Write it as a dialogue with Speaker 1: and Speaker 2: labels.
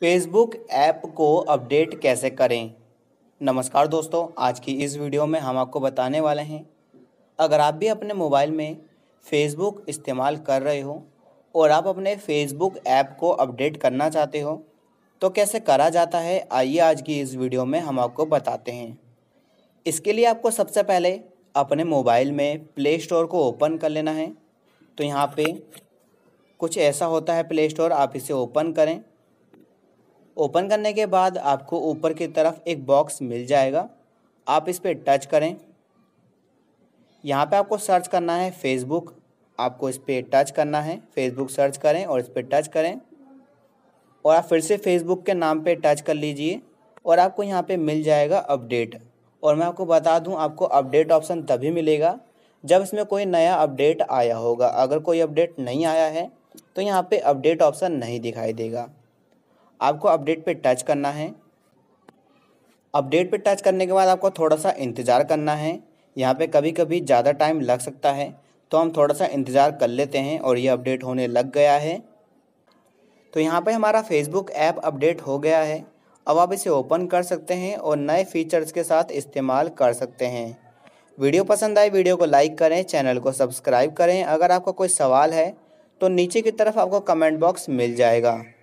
Speaker 1: Facebook app को update कैसे करें नमस्कार दोस्तों आज की इस वीडियो में हम आपको बताने वाले हैं अगर आप भी अपने मोबाइल में फेसबुक इस्तेमाल कर रहे हो और आप अपने फेसबुक ऐप को अपडेट करना चाहते हो तो कैसे करा जाता है आइए आज की इस वीडियो में हम आपको बताते हैं इसके लिए आपको सबसे पहले अपने मोबाइल में प्ले स्टोर को ओपन कर लेना है तो यहाँ पर कुछ ऐसा होता है प्ले स्टोर आप इसे ओपन करें ओपन करने के बाद आपको ऊपर की तरफ एक बॉक्स मिल जाएगा आप इस पर टच करें यहाँ पे आपको सर्च करना है फेसबुक आपको इस पर टच करना है फेसबुक सर्च करें और इस पर टच करें और आप फिर से फेसबुक के नाम पे टच कर लीजिए और आपको यहाँ पे मिल जाएगा अपडेट और मैं आपको बता दूँ आपको अपडेट ऑप्शन तभी मिलेगा जब इसमें कोई नया अपडेट आया होगा अगर कोई अपडेट नहीं आया है तो यहाँ पे अपडेट ऑप्शन नहीं दिखाई देगा आपको अपडेट पे टच करना है अपडेट पे टच करने के बाद आपको थोड़ा सा इंतज़ार करना है यहाँ पे कभी कभी ज़्यादा टाइम लग सकता है तो हम थोड़ा सा इंतज़ार कर लेते हैं और ये अपडेट होने लग गया है तो यहाँ पे हमारा फेसबुक ऐप अपडेट हो गया है अब आप इसे ओपन कर सकते हैं और नए फीचर्स के साथ इस्तेमाल कर सकते हैं वीडियो पसंद आए वीडियो को लाइक करें चैनल को सब्सक्राइब करें अगर आपका कोई सवाल है तो नीचे की तरफ आपको कमेंट बॉक्स मिल जाएगा